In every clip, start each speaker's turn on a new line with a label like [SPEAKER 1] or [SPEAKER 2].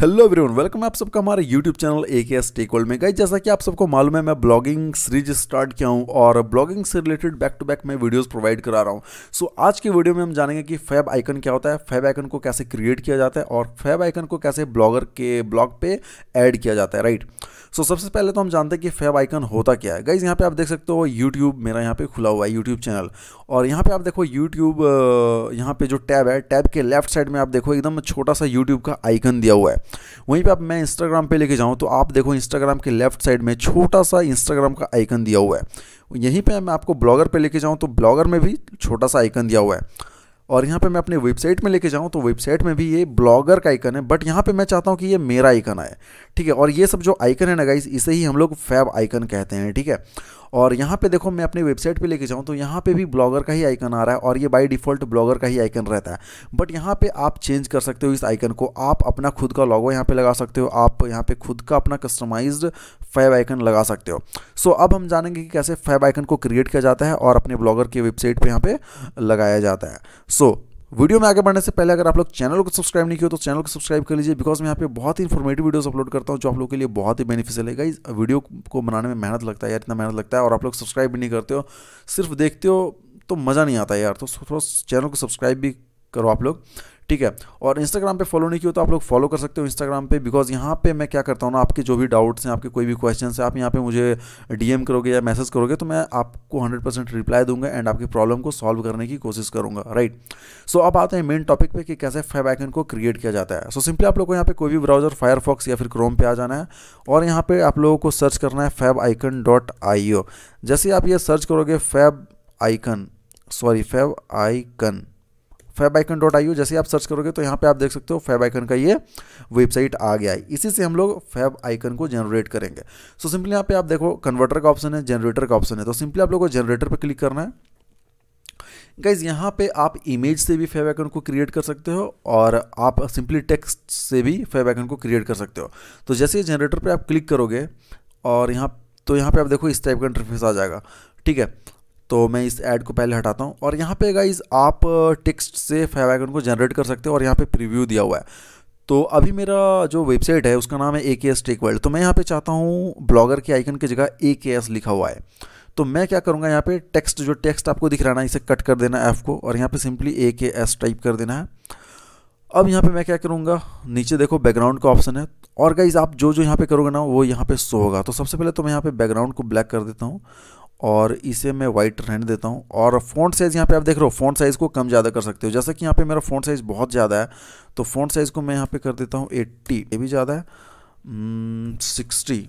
[SPEAKER 1] hello everyone welcome आप सबका हमारे यूट्यूब चैनल ए के एस टेक में गई जैसा कि आप सबको मालूम है मैं ब्लॉगिंग सीरीज स्टार्ट किया हूँ और ब्लॉगिंग से रिलेटेड बैक टू बैक मैं वीडियोस प्रोवाइड करा रहा हूँ सो so, आज की वीडियो में हम जानेंगे कि फैब आइकन क्या होता है फैब आइकन को कैसे क्रिएट किया जाता है और फैब आइकन को कैसे ब्लॉगर के ब्लॉग पे ऐड किया जाता है राइट सो so, सबसे पहले तो हम जानते हैं कि फैब आइकन होता क्या है गाइज यहाँ पे आप देख सकते हो यूट्यूब मेरा यहाँ पे खुला हुआ है यूट्यूब चैनल और यहाँ पे आप देखो यूट्यूब यहाँ पे जो टैब है टैब के लेफ्ट साइड में आप देखो एकदम छोटा सा यूट्यूब का आइकन दिया हुआ है वहीं पर अब मैं इंस्टाग्राम पर लेके जाऊँ तो आप देखो इंस्टाग्राम के लेफ्ट साइड में छोटा सा इंस्टाग्राम का आइकन दिया हुआ है यहीं पर मैं आपको ब्लॉगर पर लेके जाऊँ तो ब्लॉगर में भी छोटा सा आइकन दिया हुआ है और यहाँ पे मैं अपने वेबसाइट में लेके जाऊँ तो वेबसाइट में भी ये ब्लॉगर का आइकन है बट यहाँ पे मैं चाहता हूँ कि ये मेरा आइकन आए ठीक है और ये सब जो आइकन है ना गाइस इसे ही हम लोग फैब आइकन कहते हैं ठीक है और यहाँ पे देखो मैं अपने वेबसाइट पे लेके जाऊँ तो यहाँ पे भी ब्लॉगर का ही आइकन आ रहा है और ये बाई डिफ़ॉल्ट ब्लॉगर का ही आइकन रहता है बट यहाँ पे आप चेंज कर सकते हो इस आइकन को आप अपना खुद का लॉगो यहाँ पे लगा सकते हो आप यहाँ पे खुद का अपना कस्टमाइज्ड फैब आइकन लगा सकते हो सो so, अब हम जानेंगे कि कैसे फैब आइकन को क्रिएट किया जाता है और अपने ब्लॉगर की वेबसाइट पर यहाँ पर लगाया जाता है सो so, वीडियो में आगे बढ़ने से पहले अगर आप लोग चैनल को सब्सक्राइब नहीं किया तो चैनल को सब्सक्राइब कर लीजिए बिकॉज मैं यहाँ पे बहुत ही इन्फॉर्मेटिव वीडियोस अपलोड करता हूँ जो आप लोगों के लिए बहुत ही बेनिफिशियल है इस वीडियो को बनाने में मेहनत लगता है यार इतना मेहनत लगता है और आप लोग सब्सक्राइब भी नहीं करते हो सिर्फ देखते हो तो मज़ा नहीं आता यार तो थोड़ा चैनल को सब्सक्राइब भी करो आप लोग ठीक है और इंस्टाग्राम पे फॉलो नहीं किया तो आप लोग फॉलो कर सकते हो इंस्टाग्राम पे बिकॉज यहाँ पे मैं क्या करता हूँ ना आपके जो भी डाउट्स हैं आपके कोई भी क्वेश्चन है आप यहाँ पे मुझे डीएम करोगे या मैसेज करोगे तो मैं आपको हंड्रेड परसेंट रिप्लाई दूंगा एंड आपकी प्रॉब्लम को सॉल्व करने की कोशिश करूँगा राइट सो अब आते हैं मेन टॉपिक पे कि कैसे फैब आइकन को क्रिएट किया जाता है सो सिंपली आप लोग को यहाँ पे कोई भी ब्राउजर फायरफॉक्स या फिर क्रोम पर आ जाना है और यहाँ पर आप लोगों को सर्च करना है fab icon dot I O जैसे आप ये सर्च करोगे fab icon sorry fab icon fab icon dot I जैसे आप सर्च करोगे तो यहाँ पे आप देख सकते हो फैब आइकन का ये वेबसाइट आ गया है इसी से हम लोग फैब आइकन को जनरेट करेंगे सो सिंपली यहाँ पे आप देखो कन्वर्टर का ऑप्शन है जनरेटर का ऑप्शन है तो सिंपली आप लोग को जनरेटर पर क्लिक करना है गाइज यहाँ पे आप इमेज से भी फेब आइकन को क्रिएट कर सकते हो और आप सिंपली टेक्स्ट से भी फेब आइकन को क्रिएट कर सकते हो तो जैसे जनरेटर पे आप क्लिक करोगे और यहाँ तो यहाँ पे आप देखो इस टाइप का इंटरफेस आ जाएगा ठीक है तो मैं इस ऐड को पहले हटाता हूँ और यहाँ पे गाइज आप टेक्स्ट से फाइव आइकन को जनरेट कर सकते हो और यहाँ पे प्रीव्यू दिया हुआ है तो अभी मेरा जो वेबसाइट है उसका नाम है ए के एस टेक वर्ल्ड तो मैं यहाँ पे चाहता हूँ ब्लॉगर के आइकन की जगह ए के एस लिखा हुआ है तो मैं क्या करूँगा यहाँ पे टेक्स्ट जो टेक्स्ट आपको दिख रहा है ना इसे कट कर देना है ऐप को और यहाँ पर सिंपली ए के एस टाइप कर देना है अब यहाँ पे मैं क्या करूँगा नीचे देखो बैकग्राउंड का ऑप्शन है और गाइज आप जो जो यहाँ पे करोगे ना वो यहाँ पे शो होगा तो सबसे पहले तो मैं यहाँ पे बैकग्राउंड को ब्लैक कर देता हूँ और इसे मैं वाइट रहने देता हूँ और फ़ॉन्ट साइज़ यहाँ पे आप देख रहे हो फ़ॉन्ट साइज़ को कम ज़्यादा कर सकते हो जैसा कि यहाँ पे मेरा फ़ॉन्ट साइज़ बहुत ज़्यादा है तो फ़ॉन्ट साइज़ को मैं यहाँ पे कर देता हूँ एट्टी ये भी ज़्यादा है sixty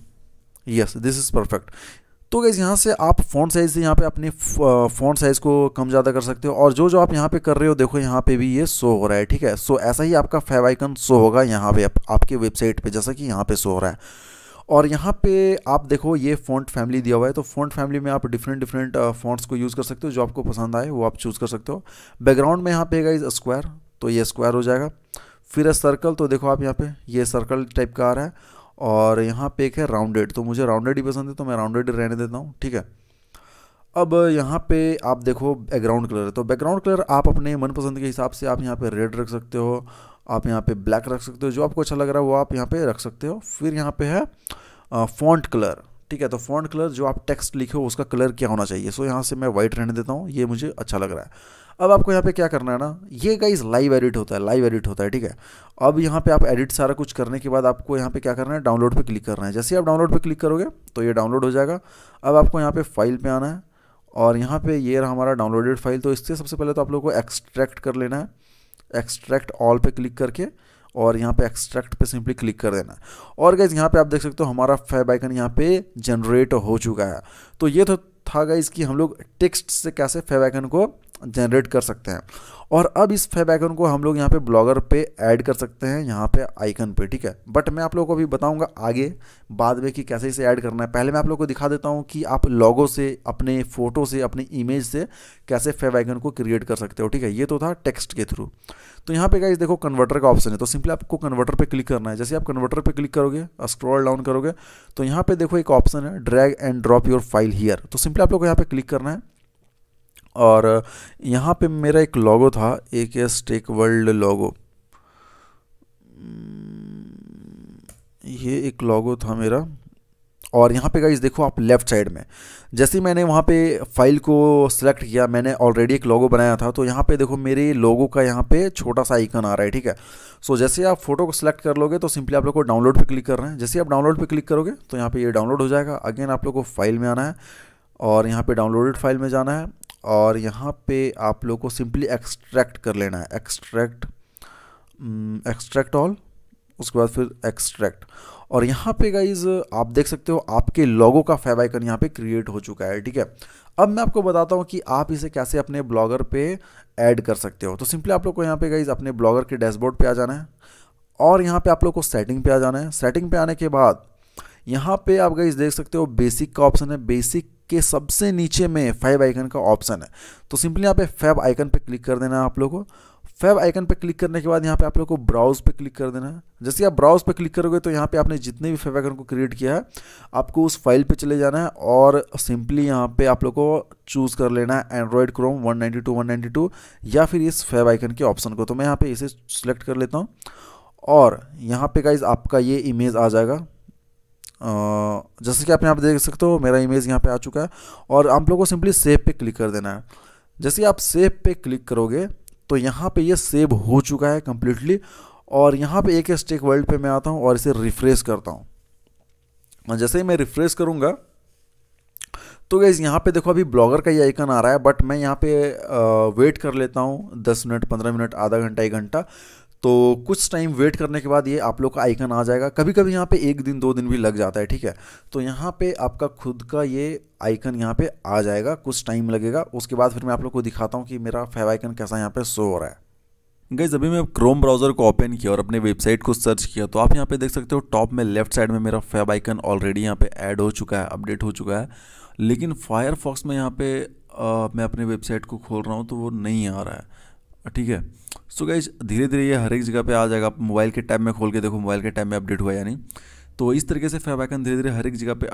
[SPEAKER 1] yes this is perfect तो गैस यहाँ से आप फ़ॉन्ट साइज़ से यहाँ पे अपने फ़ॉन्ट साइज़ को कम ज़्यादा कर सकते हो और जो जो आप यहाँ पे कर रहे हो देखो यहाँ पे भी ये शो हो रहा है ठीक है सो ऐसा ही आपका फेवाइकन आइकन शो होगा यहाँ पे आपके वेबसाइट पर जैसा कि यहाँ पे शो हो रहा है और यहाँ पे आप देखो ये फ़ॉन्ट फैमिली दिया हुआ है तो फ़ॉन्ट फैमिली में आप डिफरेंट डिफरेंट फ़ॉन्ट्स को यूज़ कर सकते हो जो आपको पसंद आए वो आप चूज़ कर सकते हो बैकग्राउंड में यहाँ पे इस स्क्वायर तो ये स्क्वायर हो जाएगा फिर सर्कल तो देखो आप यहाँ पे ये सर्कल टाइप का आ रहा है और यहाँ पे एक है राउंडेड तो मुझे राउंडेड ही पसंद है तो मैं राउंडेड रहने देता हूँ ठीक है अब यहाँ पे आप देखो बैकग्राउंड कलर है तो बैकग्राउंड कलर आप अपने मनपसंद के हिसाब से आप यहाँ पे रेड रख सकते हो आप यहाँ पे ब्लैक रख सकते हो जो आपको अच्छा लग रहा है वो आप यहाँ पे रख सकते हो फिर यहाँ पे है फॉन्ट कलर ठीक है तो फॉन्ट कलर जो आप टेक्स्ट लिखे हो उसका कलर क्या होना चाहिए सो यहाँ से मैं वाइट रहने देता हूँ ये मुझे अच्छा लग रहा है अब आपको यहाँ पे क्या करना है ना ये गाइज लाइव एडिट होता है लाइव एडिट होता है ठीक है अब यहाँ पे आप एडिट सारा कुछ करने के बाद आपको यहाँ पे क्या करना है डाउनलोड पे क्लिक करना है जैसे आप डाउनलोड पे क्लिक करोगे तो ये डाउनलोड हो जाएगा अब आपको यहाँ पे फाइल पे आना है और यहाँ पे ये रहा हमारा डाउनलोडेड फाइल तो इससे सबसे पहले तो आप लोग को एक्सट्रैक्ट कर लेना है एक्सट्रैक्ट ऑल पे क्लिक करके और यहाँ पे एक्सट्रैक्ट पे सिंपली क्लिक कर देना और गाइज यहाँ पे आप देख सकते हो हमारा फैब आइकन यहाँ पे जनरेट हो चुका है तो ये तो था गाइज कि हम लोग टेक्स्ट से कैसे फैब आइकन को जनरेट कर सकते हैं और अब इस फैब आइकन को हम लोग यहाँ पे ब्लॉगर पे ऐड कर सकते हैं यहाँ पे आइकन पे ठीक है बट मैं आप लोगों को अभी बताऊँगा आगे बाद में कि कैसे इसे ऐड करना है पहले मैं आप लोगों को दिखा देता हूँ कि आप लॉगो से अपने फ़ोटो से अपने इमेज से कैसे फैब आइकन को क्रिएट कर सकते हो ठीक है ये तो था टेक्स्ट के थ्रू तो यहाँ पे गाइज देखो कन्वर्टर का ऑप्शन है तो सिंपली आपको कन्वर्टर पे क्लिक करना है जैसे आप कन्वर्टर पे क्लिक करोगे स्क्रॉल uh, डाउन करोगे तो यहाँ पे देखो एक ऑप्शन है drag and drop your file here तो सिंपली आप लोग को यहाँ पे क्लिक करना है और यहाँ पे मेरा एक लोगो था ए के एस टेक वर्ल्ड लोगो ये एक लोगो था मेरा और यहाँ पे गाइज देखो आप लेफ़्ट साइड में जैसे मैंने वहाँ पे फाइल को सिलेक्ट किया मैंने ऑलरेडी एक लोगो बनाया था तो यहाँ पे देखो मेरे लोगो का यहाँ पे छोटा सा आइकन आ रहा है ठीक है सो so, जैसे आप फोटो को सिलेक्ट कर लोगे तो सिंपली आप लोग को डाउनलोड पे क्लिक कर रहे हैं जैसे आप डाउनलोड पर क्लिक करोगे तो यहाँ पर ये डाउनलोड हो जाएगा अगेन आप लोग को फाइल में आना है और यहाँ पर डाउनलोडेड फाइल में जाना है और यहाँ पे आप लोग को सिंपली एक्सट्रैक्ट कर लेना है एक्सट्रैक्ट एक्सट्रैक्ट ऑल उसके बाद फिर एक्सट्रैक्ट और यहाँ पे गाइज आप देख सकते हो आपके लोगों का फैब आइकन यहाँ पे क्रिएट हो चुका है ठीक है अब मैं आपको बताता हूँ कि आप इसे कैसे अपने ब्लॉगर पे ऐड कर सकते हो तो सिंपली आप लोग को यहाँ पे गाइज अपने ब्लॉगर के डैशबोर्ड पे आ जाना है और यहाँ पे आप लोग को सेटिंग पे आ जाना है सेटिंग पे आने के बाद यहाँ पे आप गाइज देख सकते हो बेसिक का ऑप्शन है बेसिक के सबसे नीचे में फाइव आइकन का ऑप्शन है तो सिंपली यहाँ पे फाइव आइकन पे क्लिक कर देना है आप लोग को फैब आइकन पे क्लिक करने के बाद यहाँ पे आप लोग को ब्राउज पे क्लिक कर देना है जैसे आप ब्राउज पे क्लिक करोगे तो यहाँ पे आपने जितने भी फैब आइकन को क्रिएट किया है आपको उस फाइल पे चले जाना है और सिंपली यहाँ पे आप लोग को चूज़ कर लेना है एंड्रॉयड क्रोम 192 192 या फिर इस फैब आइकन के ऑप्शन को तो मैं यहाँ पर इसे सिलेक्ट कर लेता हूँ और यहाँ पर गाइज आपका ये इमेज आ जाएगा जैसे कि आप यहाँ पर देख सकते हो मेरा इमेज यहाँ पे आ चुका है और आप लोगों को सिंपली सेव पे क्लिक कर देना है जैसे आप सेव पे क्लिक करोगे तो यहाँ पे ये सेव हो चुका है कम्प्लीटली और यहाँ पे एक स्टेक वर्ल्ड पे मैं आता हूँ और इसे रिफ्रेश करता हूँ जैसे ही मैं रिफ्रेश करूँगा तो गैस यहाँ पे देखो अभी ब्लॉगर का ये आइकन आ रहा है बट मैं यहाँ पे आ, वेट कर लेता हूँ दस मिनट पंद्रह मिनट आधा घंटा एक घंटा तो कुछ टाइम वेट करने के बाद ये आप लोग का आइकन आ जाएगा कभी कभी यहाँ पे एक दिन दो दिन भी लग जाता है ठीक है तो यहाँ पे आपका खुद का ये आइकन यहाँ पे आ जाएगा कुछ टाइम लगेगा उसके बाद फिर मैं आप लोग को दिखाता हूँ कि मेरा फेव आइकन कैसा यहाँ पे शो हो रहा है गई अभी मैं क्रोम ब्राउज़र को ओपन किया और अपने वेबसाइट को सर्च किया तो आप यहाँ पे देख सकते हो टॉप में लेफ्ट साइड में मेरा फैब आइकन ऑलरेडी यहाँ पे ऐड हो चुका है अपडेट हो चुका है लेकिन फायरफॉक्स में यहाँ पे आ, मैं अपने वेबसाइट को खोल रहा हूँ तो वो नहीं आ रहा है ठीक है सो गाइज धीरे धीरे ये हर एक जगह पे आ जाएगा आप मोबाइल के टैब में खोल के देखो मोबाइल के टैब में अपडेट हुआ या नहीं तो इस तरीके से फैब आइकन धीरे धीरे हर एक जगह पे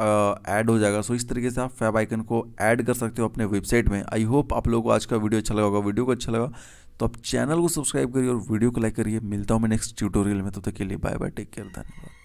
[SPEAKER 1] ऐड हो जाएगा सो इस तरीके से आप फैब आइकन को ऐड कर सकते हो अपने वेबसाइट में आई होप आप लोगों को आज का वीडियो अच्छा लगा होगा वीडियो को अच्छा लगा तो आप चैनल को सब्सक्राइब करिए और वीडियो को लाइक करिए मिलता हूँ मैं नेक्स्ट ट्यूटोरियल में तब तो तक के लिए बाय बाय टेक केयर धन्यवाद